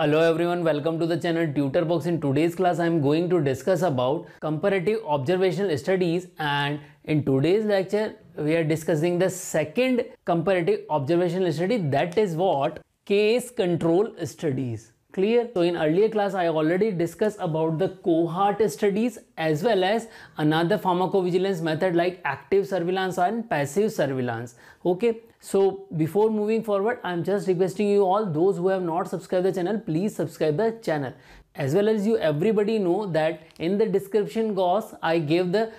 Hello everyone, welcome to the channel TutorBox. In today's class, I am going to discuss about comparative observational studies and in today's lecture, we are discussing the second comparative observational study that is what? Case control studies. Clear? So in earlier class, I already discussed about the cohort studies as well as another pharmacovigilance method like active surveillance and passive surveillance. Okay. So before moving forward, I'm just requesting you all those who have not subscribed the channel, please subscribe the channel. As well as you everybody know that in the description box, I gave the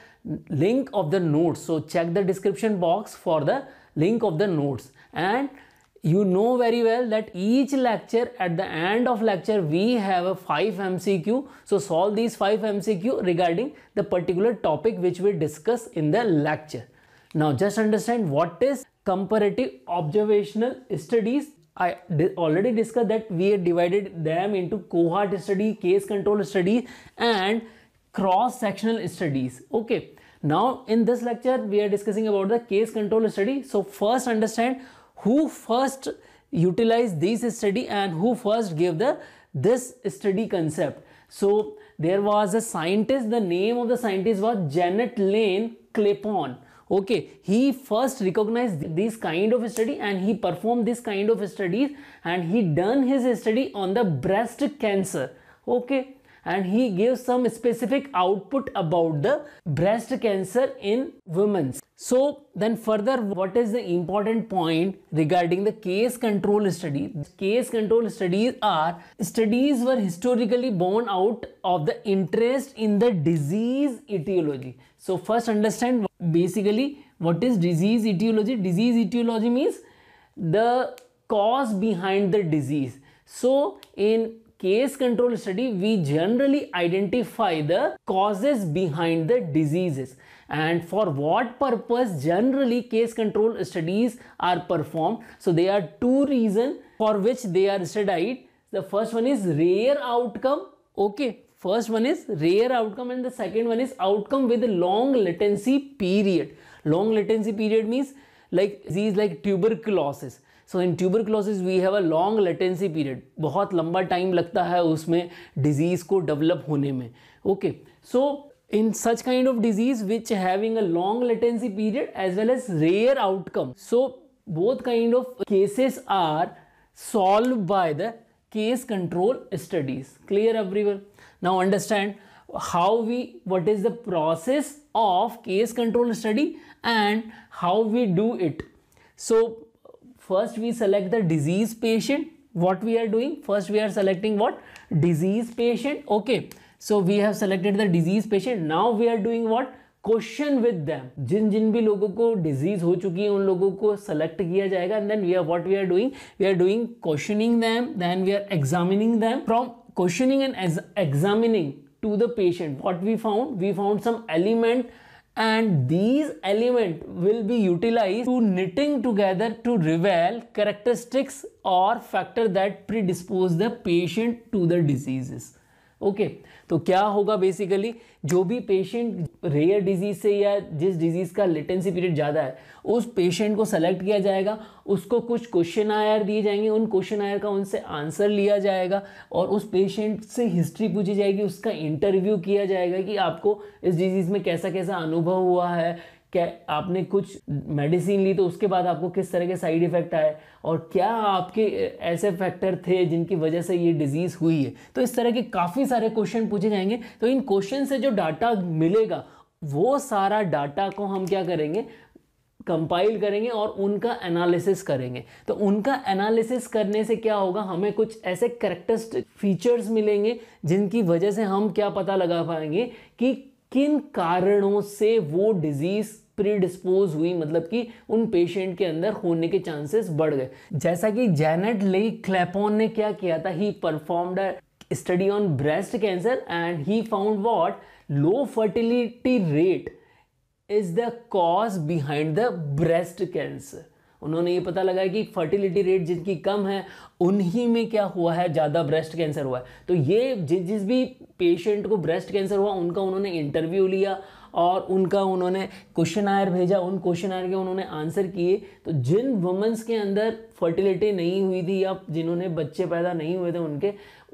link of the notes. So check the description box for the link of the notes and you know very well that each lecture at the end of lecture we have a 5 MCQ. So solve these 5 MCQ regarding the particular topic which we discuss in the lecture. Now just understand what is comparative observational studies. I already discussed that we have divided them into cohort study, case control study and cross-sectional studies. Okay. Now in this lecture we are discussing about the case control study. So first understand who first utilized this study and who first gave the this study concept. So there was a scientist, the name of the scientist was Janet Lane Clapon. Okay, he first recognized this kind of study and he performed this kind of studies and he done his study on the breast cancer. Okay, and he gave some specific output about the breast cancer in women. So then further what is the important point regarding the case control study? Case control studies are studies were historically born out of the interest in the disease etiology. So first understand basically what is disease etiology? Disease etiology means the cause behind the disease. So in case control study, we generally identify the causes behind the diseases and for what purpose generally case control studies are performed. So there are two reasons for which they are studied. The first one is rare outcome. Okay. First one is rare outcome and the second one is outcome with long latency period. Long latency period means like disease like tuberculosis so in tuberculosis we have a long latency period. बहुत लंबा time लगता है उसमें disease को develop होने में okay so in such kind of disease which having a long latency period as well as rare outcome so both kind of cases are solved by the case control studies clear everyone now understand how we what is the process of case control study and how we do it so first we select the disease patient what we are doing first we are selecting what disease patient okay so we have selected the disease patient now we are doing what question with them jin jin bhi logo ko disease ho chuki un logo ko select kiya jayega and then we are what we are doing we are doing questioning them then we are examining them from questioning and as examining to the patient what we found we found some element and these elements will be utilized to knitting together to reveal characteristics or factor that predispose the patient to the diseases okay तो क्या होगा basically जो भी patient rare disease से या जिस disease का latency period ज़्यादा है उस पेशेंट को सेलेक्ट किया जाएगा उसको कुछ क्वेश्चन आयर दिए जाएंगे उन क्वेश्चन आयर का उनसे आंसर लिया जाएगा और उस पेशेंट से हिस्ट्री पूछी जाएगी उसका इंटरव्यू किया जाएगा कि आपको इस डिजीज़ में कैसा कैसा अनुभव हुआ है क्या आपने कुछ मेडिसिन ली तो उसके बाद आपको किस तरह के साइड इफ़ेक्ट आए और क्या आपके ऐसे फैक्टर थे जिनकी वजह से ये डिज़ीज़ हुई है तो इस तरह के काफ़ी सारे क्वेश्चन पूछे जाएंगे तो इन क्वेश्चन से जो डाटा मिलेगा वो सारा डाटा को हम क्या करेंगे कंपाइल करेंगे और उनका एनालिसिस करेंगे तो उनका एनालिसिस करने से क्या होगा हमें कुछ ऐसे करेक्टरिस्टिक फीचर्स मिलेंगे जिनकी वजह से हम क्या पता लगा पाएंगे कि किन कारणों से वो डिजीज प्रीडिस्पोज हुई मतलब कि उन पेशेंट के अंदर होने के चांसेस बढ़ गए जैसा कि जेनेट ले क्लेपोन ने क्या किया था he performed study on breast cancer and he found what low fertility rate is the cause behind the breast cancer उन्होंने ये पता लगाया कि फर्टिलिटी रेट जिनकी कम है उन्हीं में क्या हुआ है ज़्यादा ब्रेस्ट कैंसर हुआ है तो ये जिस जिस भी पेशेंट को ब्रेस्ट कैंसर हुआ उनका उन्होंने इंटरव्यू लिया और उनका उन्होंने क्वेश्चन आयर भेजा उन क्वेश्चन आयर के उन्होंने आंसर किए तो जिन वुमेंस के अंदर फर्टिलिटी नहीं हुई थी या जिन्होंने बच्चे पैदा नहीं हुए थे उनके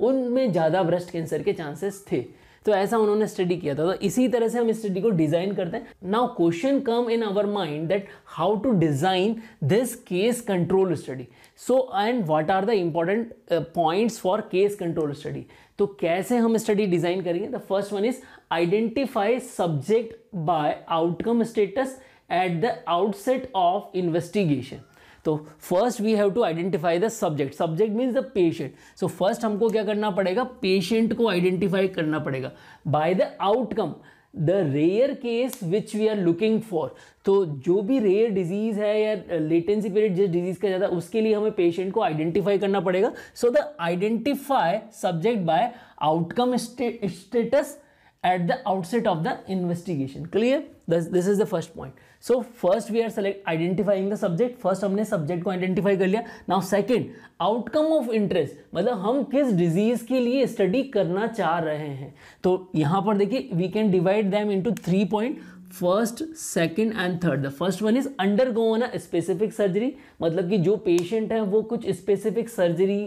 उनमें ज़्यादा ब्रेस्ट कैंसर के चांसेस थे तो ऐसा उन्होंने स्टडी किया था तो इसी तरह से हम स्टडी को डिज़ाइन करते हैं now question come in our mind that how to design this case control study so and what are the important points for case control study तो कैसे हम स्टडी डिज़ाइन करेंगे the first one is identify subject by outcome status at the outset of investigation तो first we have to identify the subject subject means the patient so first हमको क्या करना पड़ेगा patient को आइडेंटिफाई करना पड़ेगा by the outcome the rare case which we are looking for तो जो भी रेयर डिजीज़ है या लेटेंसी पीरियड जिस डिजीज़ का ज़्यादा उसके लिए हमें पेशेंट को आइडेंटिफाई करना पड़ेगा so the identify subject by outcome status at the outset of the investigation clear this is the first point so first we are select identifying the subject first हमने subject को identify कर लिया now second outcome of interest मतलब हम किस disease के लिए study करना चाह रहे हैं तो यहाँ पर देखिए we can divide them into three point first second and third the first one is undergo on a specific surgery मतलब कि जो पेशेंट है वो कुछ स्पेसिफिक सर्जरी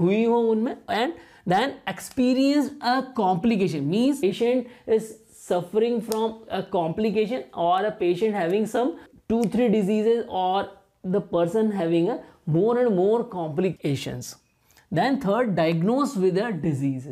हुई हो उनमें and then experience a complication means patient is suffering from a complication or a patient having some two three diseases or the person having a more and more complications then third diagnosed with a disease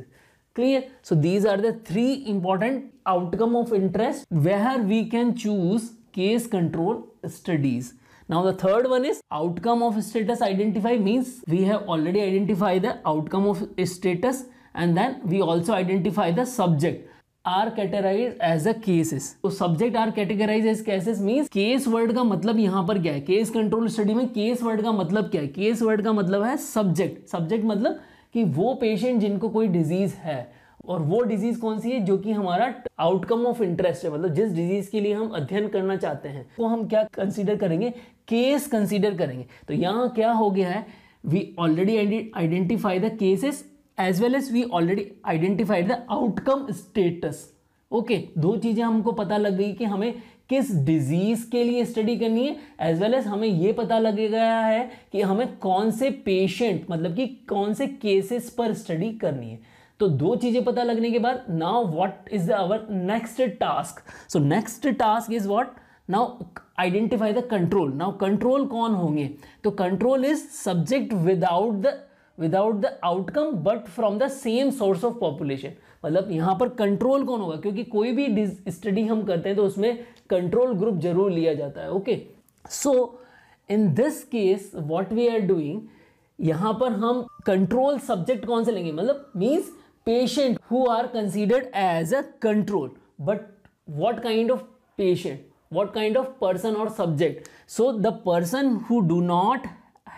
clear so these are the three important outcome of interest where we can choose case control studies now the third one is outcome of status identify means we have already identified the outcome of status and then we also identify the subject are categorize as a cases तो subject are categorize as cases means case word का मतलब यहां पर क्या है case control study में case word का मतलब क्या है केस वर्ड का मतलब है सब्जेक्ट सब्जेक्ट मतलब कि वो पेशेंट जिनको कोई डिजीज है और वो डिजीज़ कौन सी है जो कि हमारा आउटकम ऑफ इंटरेस्ट है मतलब जिस डिजीज़ के लिए हम अध्ययन करना चाहते हैं वो तो हम क्या कंसीडर करेंगे केस कंसीडर करेंगे तो यहाँ क्या हो गया है we already identify the cases as well as we already identified the outcome status okay दो चीज़ें हमको पता लग गई कि हमें किस डिजीज़ के लिए स्टडी करनी है एज वेल एज हमें ये पता लग गया है कि हमें कौन से पेशेंट मतलब कि कौन से केसेस पर स्टडी करनी है तो दो चीज़ें पता लगने के बाद now what is the next task so next task is what now identify the control now control कौन होंगे तो control is subject without the without the outcome but from the same source of population मतलब यहाँ पर control कौन होगा क्योंकि कोई भी स्टडी हम करते हैं तो उसमें कंट्रोल ग्रुप जरूर लिया जाता है okay so in this case what we are doing यहाँ पर हम कंट्रोल सब्जेक्ट कौन से लेंगे मतलब means patient who are considered as a control but what kind of patient what kind of person और subject so the person who do not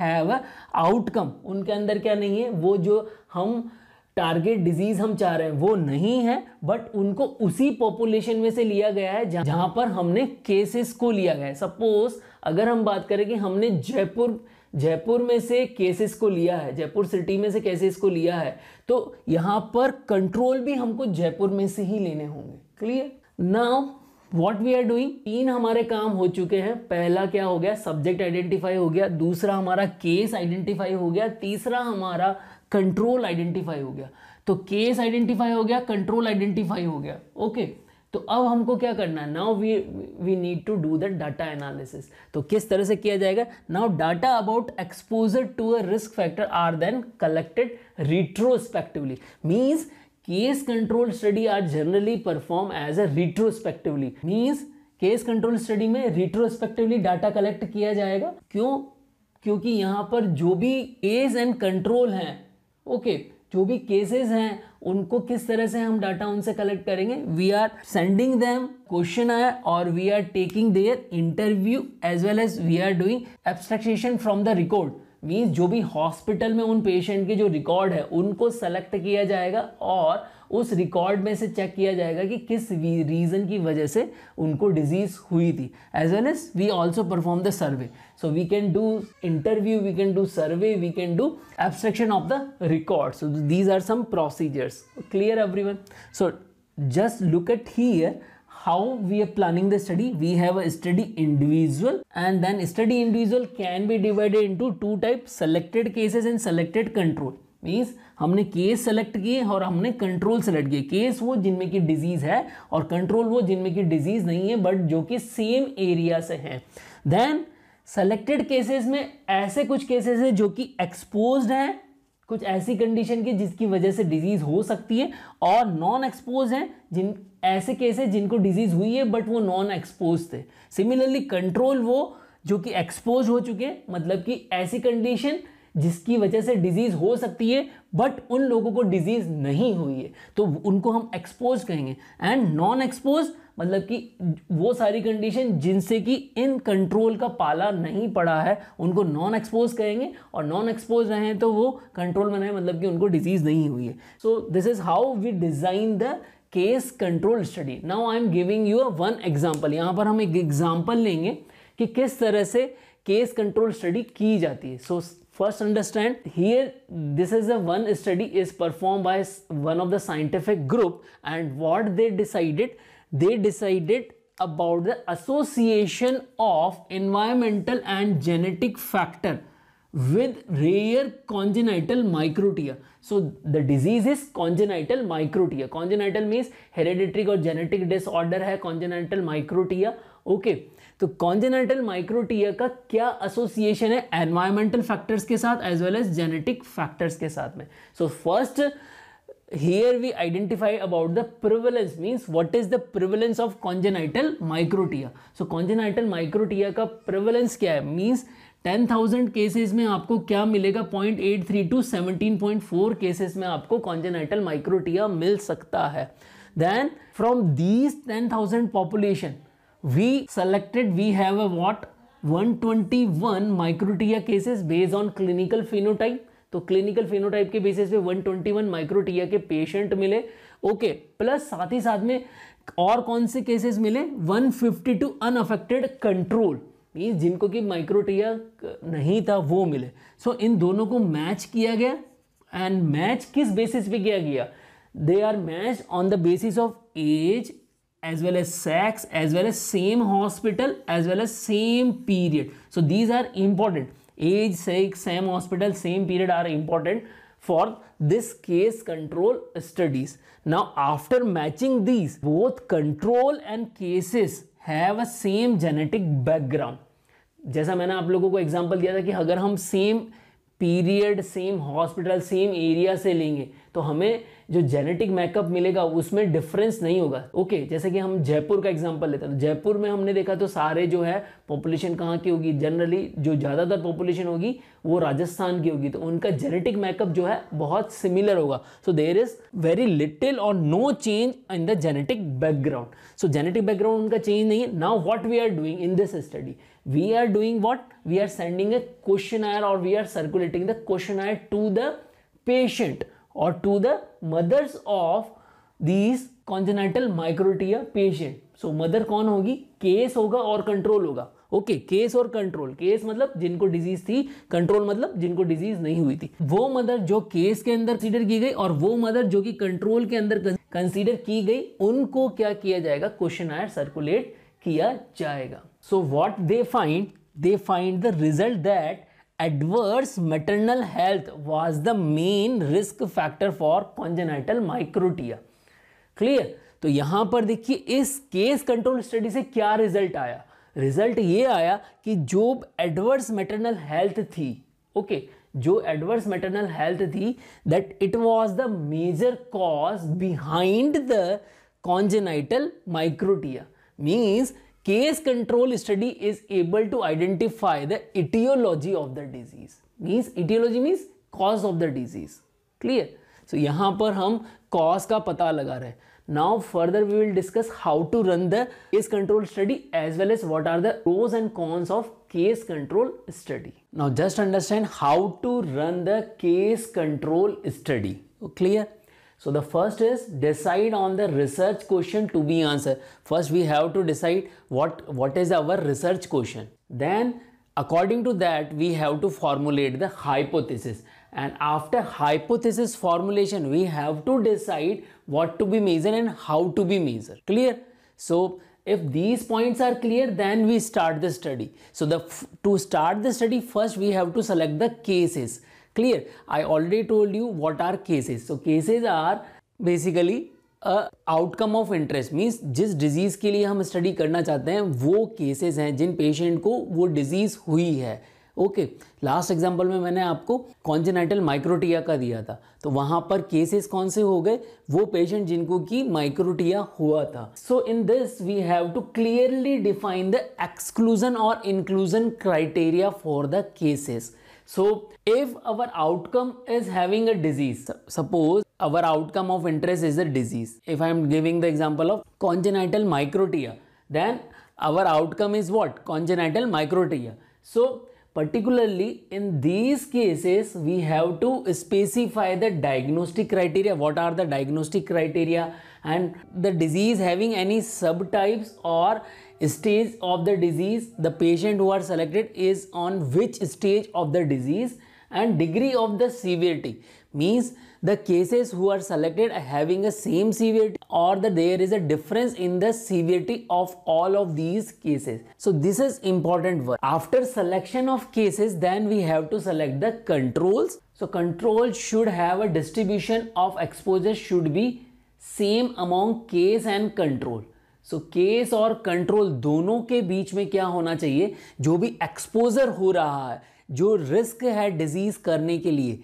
have outcome उनके अंदर क्या नहीं है वो जो हम टारगेट डिजीज हम चाह रहे हैं वो नहीं है बट उनको उसी पॉपुलेशन में से लिया गया है जहां पर हमने केसेस को लिया गया है सपोज अगर हम बात करें कि हमने जयपुर जयपुर में से केसेस को लिया है जयपुर सिटी में से केसेस को लिया है तो यहां पर कंट्रोल भी हमको जयपुर में से ही लेने होंगे clear now what we are doing तीन हमारे काम हो चुके हैं पहला क्या हो गया सब्जेक्ट आइडेंटिफाई हो गया दूसरा हमारा केस आइडेंटिफाई हो गया तीसरा हमारा कंट्रोल आइडेंटिफाई हो गया तो केस आइडेंटिफाई हो गया कंट्रोल आइडेंटिफाई हो गया ओके okay. तो अब हमको क्या करना है now we we need to do the data analysis तो किस तरह से किया जाएगा now data about exposure to a risk factor are then collected retrospectively means case control study are generally perform as a retrospectively means case control study में retrospectively data collect किया जाएगा क्यों क्योंकि यहाँ पर जो भी केस एंड कंट्रोल हैं ओके जो भी केसेस हैं उनको किस तरह से हम डाटा उनसे कलेक्ट करेंगे we are sending them questionnaire और we are taking their interview as well as we are doing abstraction from the record means जो भी हॉस्पिटल में उन पेशेंट के जो रिकॉर्ड है उनको सेलेक्ट किया जाएगा और उस रिकॉर्ड में से चेक किया जाएगा कि किस रीज़न की वजह से उनको डिजीज़ हुई थी as well as we also perform the survey so we can do interview we can do survey we can do abstraction of the record so these are some procedures clear every everyone so just look at here how we are planning the study we have a study individual and then study individual can be divided into two type selected cases and selected control means हमने case select किए और हमने control select किए case वो जिनमें की disease है और कंट्रोल वो जिनमें की डिजीज़ नहीं है बट जो कि सेम एरिया से हैं देन सेलेक्टेड केसेस में ऐसे कुछ केसेस हैं जो कि एक्सपोज्ड हैं कुछ ऐसी कंडीशन की जिसकी वजह से डिजीज़ हो सकती है और नॉन एक्सपोज हैं जिन ऐसे केस है जिनको डिजीज़ हुई है बट वो नॉन एक्सपोज थे सिमिलरली कंट्रोल वो जो कि एक्सपोज हो चुके हैं मतलब कि ऐसी कंडीशन जिसकी वजह से डिजीज़ हो सकती है बट उन लोगों को डिजीज़ नहीं हुई है तो उनको हम एक्सपोज कहेंगे एंड नॉन एक्सपोज मतलब कि वो सारी कंडीशन जिनसे कि इन कंट्रोल का पाला नहीं पड़ा है उनको नॉन एक्सपोज कहेंगे और नॉन एक्सपोज रहें तो वो कंट्रोल में रहें मतलब कि उनको डिजीज़ नहीं हुई है so this is how we design the case control study now I am giving you a one example यहाँ पर हम एक एग्जाम्पल लेंगे कि किस तरह से केस कंट्रोल स्टडी की जाती है so so, First understand here this is a one study is performed by one of the scientific group and what they decided they decided about the association of environmental and genetic factor with rare congenital microtia. So the disease is congenital microtia. Congenital means hereditary or genetic disorder hai congenital microtia. Okay. तो congenital microtia का क्या association है environmental factors के साथ as well as genetic factors के साथ में so first here we identify about the prevalence means what is the prevalence of congenital microtia so congenital microtia का प्रिवलेंस क्या है मीन्स टेन थाउजेंड केसेज में आपको क्या मिलेगा point eight three two seventeen point four cases में आपको congenital microtia मिल सकता है then from these ten thousand population we selected we have a what 121 microtia cases based on clinical phenotype तो क्लिनिकल फिनोटाइप के बेसिस पे 121 माइक्रोटिया के patient मिले ओके प्लस साथ ही साथ में और कौन से केसेस मिले 152 अनअफेक्टेड कंट्रोल मीन्स जिनको कि माइक्रोटिया नहीं था वो मिले सो so, इन दोनों को मैच किया गया एंड मैच किस बेसिस पे किया गया they are match on the basis of age as well as sex as well as same hospital as well as same period so these are important age sex same hospital same period are important for this case control studies now after matching these both control and cases have a same genetic background जैसा मैंने आप लोगों को example दिया था कि अगर हम same period same hospital same area से लेंगे तो हमें जो जेनेटिक मैकअप मिलेगा उसमें डिफरेंस नहीं होगा ओके okay, जैसे कि हम जयपुर का एग्जाम्पल लेते हैं तो जयपुर में हमने देखा तो सारे जो है पॉपुलेशन कहाँ की होगी जनरली जो ज़्यादातर पॉपुलेशन होगी वो राजस्थान की होगी तो उनका जेनेटिक मैकअप जो है बहुत सिमिलर होगा so there is very little or no change in the genetic background so genetic background उनका चेंज नहीं है now what we are doing in this study we doing what we are sending a questionnaire और we are circulating the questionnaire to the patient or to the mothers of these congenital microtia patient so mother कौन होगी case होगा और control होगा okay case और control case मतलब जिनको disease थी कंट्रोल मतलब जिनको डिजीज नहीं हुई थी वो मदर जो केस के अंदर कंसीडर की गई और वो मदर जो कि कंट्रोल के अंदर कंसीडर की गई उनको क्या किया जाएगा क्वेश्चन आयर सर्कुलेट किया जाएगा so what they find they find the result that adverse maternal health was the main risk factor for congenital microtia clear तो यहां पर देखिए इस केस कंट्रोल स्टडी से क्या रिजल्ट आया रिजल्ट ये आया कि जो एडवर्स मेटरनल हेल्थ थी ओके okay, जो एडवर्स मेटरनल हेल्थ थी that it was the major cause behind the congenital microtia means case control study is able to identify the aetiology of the disease means aetiology means cause of the disease clear so यहां पर हम cause का पता लगा रहे now further we will discuss how to run the case control study as well as what are the pros and cons of case control study now just understand how to run the case control study clear So the first is decide on the research question to be answered. First we have to decide what, what is our research question. Then according to that we have to formulate the hypothesis and after hypothesis formulation we have to decide what to be measured and how to be measured. Clear? So if these points are clear then we start the study. So the to start the study first we have to select the cases clear i already told you what are cases so cases are basically outcome of interest means जिस disease के लिए हम study करना चाहते हैं वो cases हैं जिन patient को वो डिजीज़ हुई है ओके लास्ट एग्जाम्पल में मैंने आपको कॉन्जेनाइटल माइक्रोटिया का दिया था तो वहाँ पर केसेस कौन से हो गए वो पेशेंट जिनको कि माइक्रोटिया हुआ था so in this we have to clearly define the exclusion और inclusion criteria for the cases so if our outcome is having a disease suppose our outcome of interest is a disease if i am giving the example of congenital microtia then our outcome is what congenital microtia so particularly in these cases we have to specify the diagnostic criteria what are the diagnostic criteria and the disease having any subtypes or stage of the disease the patient who are selected is on which stage of the disease and degree of the severity means the cases who are selected having a same severity और the there is a difference in the severity of all of these cases so this is important work after selection of cases then we have to select the controls so control should have a distribution of exposure should be same among case and control so case और control दोनों के बीच में क्या होना चाहिए जो भी exposure हो रहा है जो रिस्क है डिजीज़ करने के लिए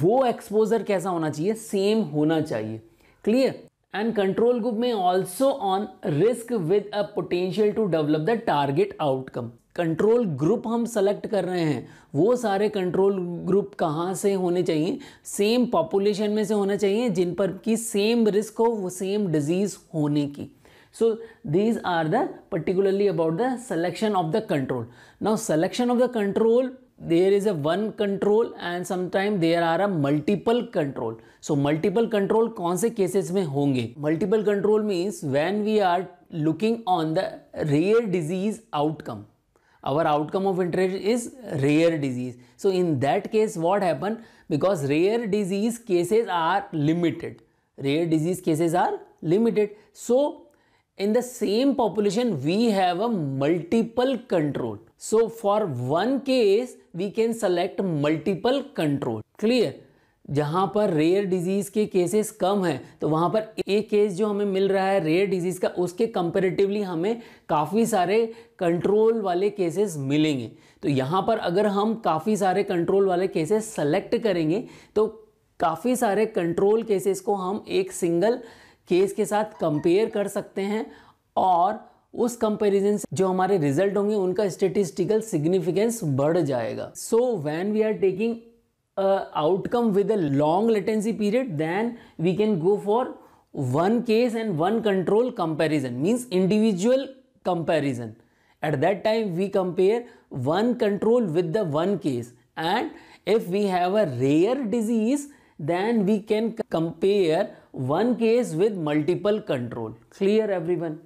वो एक्सपोजर कैसा होना चाहिए सेम होना चाहिए क्लियर एंड कंट्रोल ग्रुप में also on risk with a potential to develop the target outcome control group हम सेलेक्ट कर रहे हैं वो सारे कंट्रोल ग्रुप कहाँ से होने चाहिए सेम पॉपुलेशन में से होना चाहिए जिन पर की सेम रिस्क हो वो सेम डिजीज़ होने की so these are the particularly about the selection of the control now selection of the control there is a one control and sometimes there are a multiple control so multiple control कौन से cases में होंगे multiple control means when we are looking on the rare disease outcome our outcome of interest is rare disease so in that case what happen because rare disease cases are limited rare disease cases are limited so in the same population we have a multiple control so for one case we can select multiple control clear जहाँ पर rare disease के cases कम हैं तो वहाँ पर एक case जो हमें मिल रहा है रेयर डिजीज़ का उसके कंपेरेटिवली हमें काफ़ी सारे कंट्रोल वाले केसेस मिलेंगे तो यहाँ पर अगर हम काफ़ी सारे कंट्रोल वाले केसेस सेलेक्ट करेंगे तो काफ़ी सारे कंट्रोल केसेस को हम एक सिंगल केस के साथ कंपेयर कर सकते हैं और उस कंपेरिजन से जो हमारे रिजल्ट होंगे उनका स्टेटिस्टिकल सिग्निफिकेंस बढ़ जाएगा so when we are taking outcome with a long latency period then we can go for one case and one control comparison means individual comparison at that time we compare one control with the one case and if we have a rare disease then we can compare one case with multiple control clear every one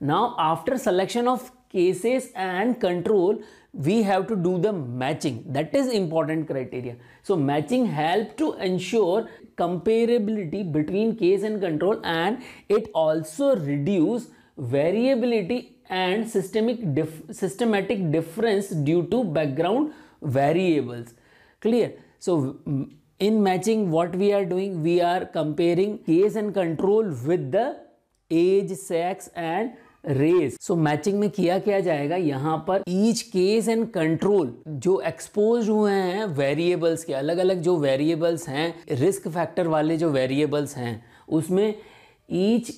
Now after selection of cases and control, we have to do the matching. That is important criteria. So matching help to ensure comparability between case and control and it also reduce variability and systemic dif systematic difference due to background variables. Clear? So in matching what we are doing, we are comparing case and control with the age, sex and race so matching में किया क्या जाएगा यहाँ पर each case and control जो expose हुए हैं variables के अलग अलग जो वेरिएबल्स हैं रिस्क फैक्टर वाले जो वेरिएबल्स हैं उसमें ईच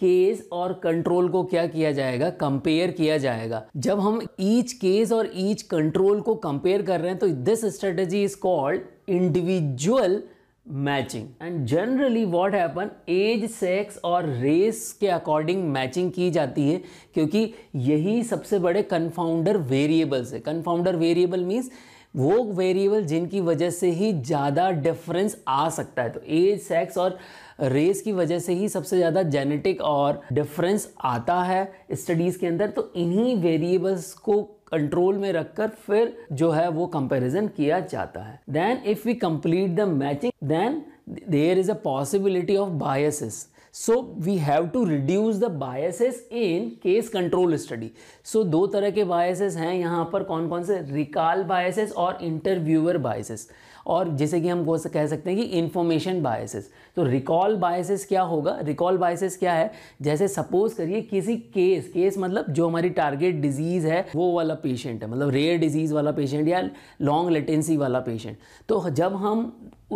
केस और कंट्रोल को क्या किया जाएगा कंपेयर किया जाएगा जब हम ईच केस और ईच कंट्रोल को कंपेयर कर रहे हैं तो this strategy is called individual matching and generally what happen age sex और रेस के अकॉर्डिंग मैचिंग की जाती है क्योंकि यही सबसे बड़े कन्फाउंडर वेरिएबल्स है कन्फाउंडर वेरिएबल मीन्स वो वेरिएबल जिनकी वजह से ही ज़्यादा डिफरेंस आ सकता है तो एज सेक्स और रेस की वजह से ही सबसे ज़्यादा जेनेटिक और डिफरेंस आता है स्टडीज़ के अंदर तो इन्हीं वेरिएबल्स को कंट्रोल में रखकर फिर जो है वो कंपेरिजन किया जाता है then if we complete the matching then there is a possibility of biases so we have to reduce the biases in case control study so दो तरह के बायसेस हैं यहाँ पर कौन कौन से रिकाल बायसेस और इंटरव्यूअर बायसेस और जैसे कि हम कह सकते हैं कि इन्फॉर्मेशन बायसेस तो रिकॉल बायसेस क्या होगा रिकॉल बायसेस क्या है जैसे सपोज करिए किसी केस केस मतलब जो हमारी टारगेट डिजीज़ है वो वाला पेशेंट है मतलब रेयर डिजीज़ वाला पेशेंट या लॉन्ग लेटेंसी वाला पेशेंट तो जब हम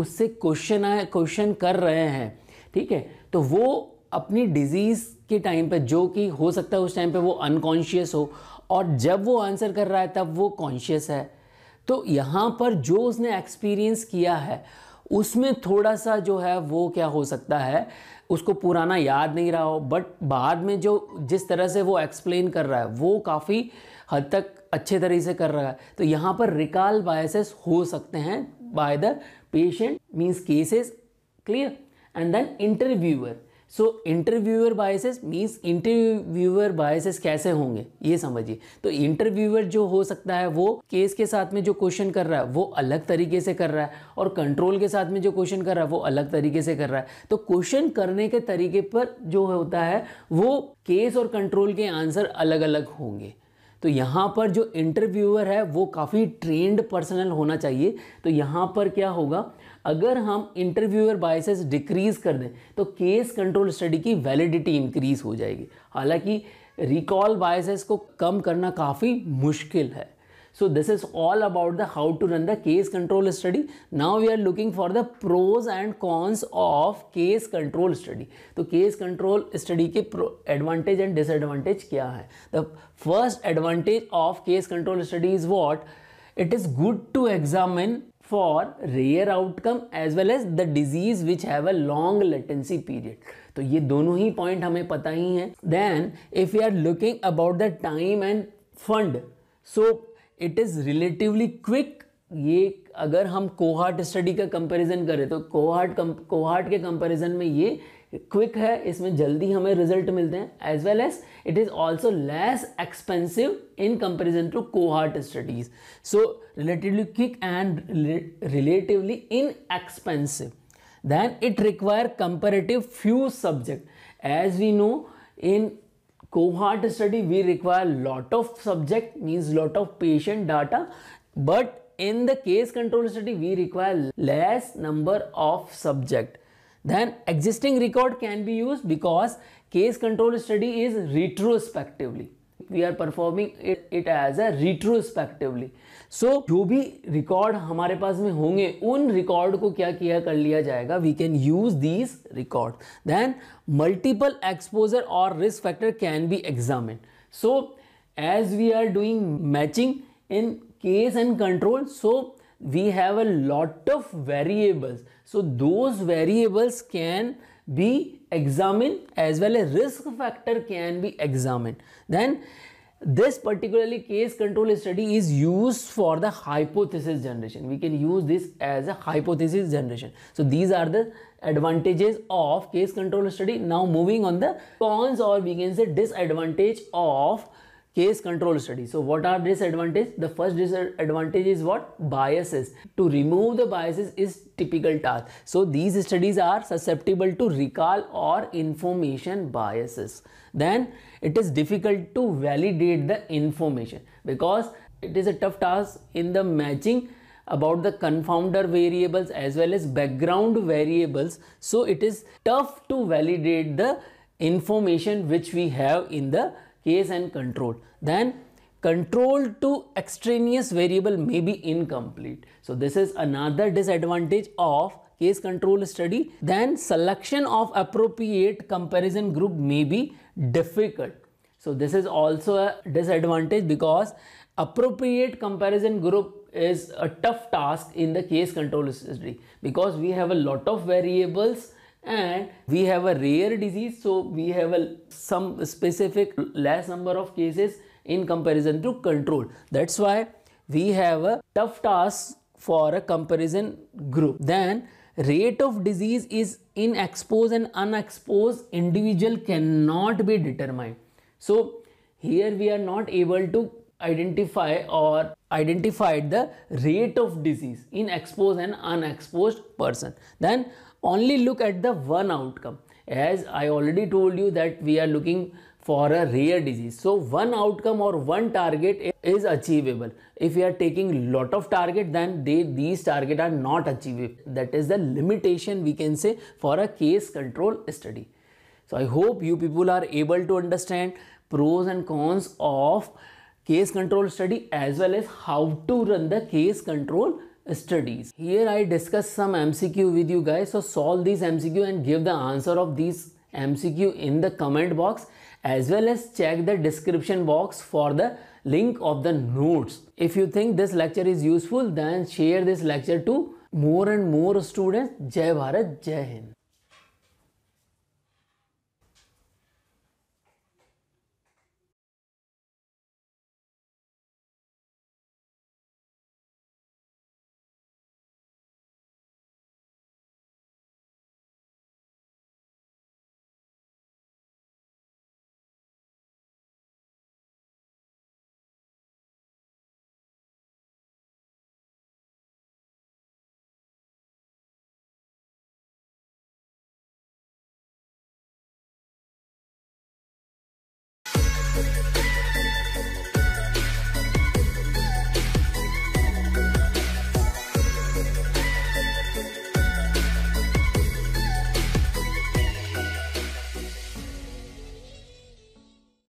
उससे क्वेश्चन आए क्वेश्चन कर रहे हैं ठीक है तो वो अपनी डिजीज़ के टाइम पे जो कि हो सकता है उस टाइम पे वो अनकॉन्शियस हो और जब वो आंसर कर रहा है तब वो कॉन्शियस है तो यहाँ पर जो उसने एक्सपीरियंस किया है उसमें थोड़ा सा जो है वो क्या हो सकता है उसको पुराना याद नहीं रहा हो बट बाद में जो जिस तरह से वो एक्सप्लेन कर रहा है वो काफ़ी हद तक अच्छे तरीके से कर रहा है तो यहाँ पर रिकॉल बायसेस हो सकते हैं by the patient means cases clear and then interviewer so interviewer biases means interviewer biases कैसे होंगे ये समझिए तो इंटरव्यूअर जो हो सकता है वो केस के साथ में जो क्वेश्चन कर रहा है वो अलग तरीके से कर रहा है और कंट्रोल के साथ में जो क्वेश्चन कर रहा है वो अलग तरीके से कर रहा है तो क्वेश्चन करने के तरीके पर जो होता है वो केस और कंट्रोल के आंसर अलग अलग होंगे तो यहाँ पर जो इंटरव्यूअर है वो काफ़ी ट्रेंड पर्सनल होना चाहिए तो यहाँ पर क्या होगा अगर हम इंटरव्यूअर बायसेस डिक्रीज कर दें तो केस कंट्रोल स्टडी की वैलिडिटी इंक्रीज हो जाएगी हालांकि रिकॉल बायसेस को कम करना काफ़ी मुश्किल है so this is all about the how to run the case control study now we are looking for the pros and cons of case control study तो केस कंट्रोल स्टडी के pro advantage and disadvantage क्या है the first advantage of case control study is what it is good to examine for rare outcome as well as the disease which have a long latency period तो ये दोनों ही point हमें पता ही हैं then if you are looking about the time and fund so it is relatively quick ये अगर हम कोहार्ट स्टडी का कंपैरिजन करें तो कोहार्ट कोहार्ट के कंपैरिजन में ये क्विक है इसमें जल्दी हमें रिजल्ट मिलते हैं as well as it is also less expensive in comparison to cohort studies so relatively quick and relatively inexpensive then it require comparative few subject as we know in cohort study we require lot of subject means lot of patient data but in the case control study we require less number of subject then existing record can be used because case control study is retrospectively we are performing it as a retrospectively so जो भी record हमारे पास में होंगे उन record को क्या किया कर लिया जाएगा we can use these record then multiple exposure और risk factor can be examine so as we are doing matching in case and control so we have a lot of variables So those variables can be examined as well as risk factor can be examined. Then this particularly case control study is used for the hypothesis generation. We can use this as a hypothesis generation. So these are the advantages of case control study. Now moving on the cons or we can say disadvantage of case control study. So what are disadvantages? The first disadvantage is what? Biases. To remove the biases is typical task. So these studies are susceptible to recall or information biases. Then it is difficult to validate the information because it is a tough task in the matching about the confounder variables as well as background variables. So it is tough to validate the information which we have in the case and control. Then control to extraneous variable may be incomplete. So this is another disadvantage of case control study. Then selection of appropriate comparison group may be difficult. So this is also a disadvantage because appropriate comparison group is a tough task in the case control study because we have a lot of variables and we have a rare disease so we have a some specific less number of cases in comparison to control that's why we have a tough task for a comparison group then rate of disease is in exposed and unexposed individual cannot be determined so here we are not able to identify or identified the rate of disease in exposed and unexposed person then only look at the one outcome as i already told you that we are looking for a rare disease so one outcome or one target is achievable if we are taking lot of target then they these target are not achievable that is the limitation we can say for a case control study so i hope you people are able to understand pros and cons of case control study as well as how to run the case control studies. Here I discuss some MCQ with you guys. So solve these MCQ and give the answer of these MCQ in the comment box as well as check the description box for the link of the notes. If you think this lecture is useful then share this lecture to more and more students. Jai Bharat, Jai Hind. Thank you.